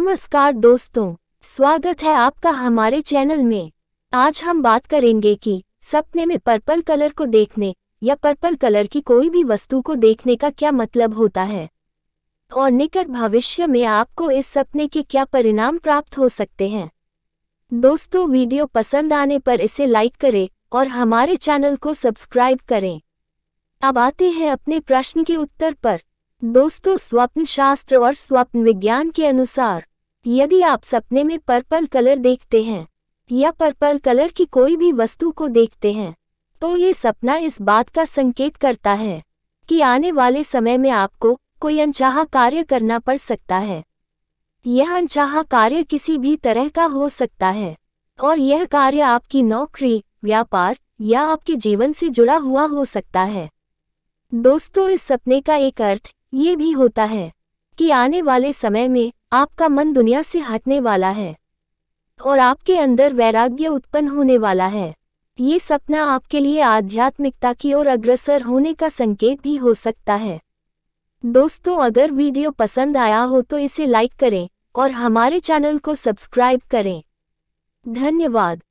नमस्कार दोस्तों स्वागत है आपका हमारे चैनल में आज हम बात करेंगे कि सपने में पर्पल कलर को देखने या पर्पल कलर की कोई भी वस्तु को देखने का क्या मतलब होता है और निकट भविष्य में आपको इस सपने के क्या परिणाम प्राप्त हो सकते हैं दोस्तों वीडियो पसंद आने पर इसे लाइक करें और हमारे चैनल को सब्सक्राइब करें अब आते हैं अपने प्रश्न के उत्तर पर दोस्तों स्वप्न शास्त्र और स्वप्न विज्ञान के अनुसार यदि आप सपने में पर्पल कलर देखते हैं या पर्पल कलर की कोई भी वस्तु को देखते हैं तो ये सपना इस बात का संकेत करता है कि आने वाले समय में आपको कोई अनचाहा कार्य करना पड़ सकता है यह अनचाहा कार्य किसी भी तरह का हो सकता है और यह कार्य आपकी नौकरी व्यापार या आपके जीवन से जुड़ा हुआ हो सकता है दोस्तों इस सपने का एक अर्थ ये भी होता है कि आने वाले समय में आपका मन दुनिया से हटने वाला है और आपके अंदर वैराग्य उत्पन्न होने वाला है ये सपना आपके लिए आध्यात्मिकता की ओर अग्रसर होने का संकेत भी हो सकता है दोस्तों अगर वीडियो पसंद आया हो तो इसे लाइक करें और हमारे चैनल को सब्सक्राइब करें धन्यवाद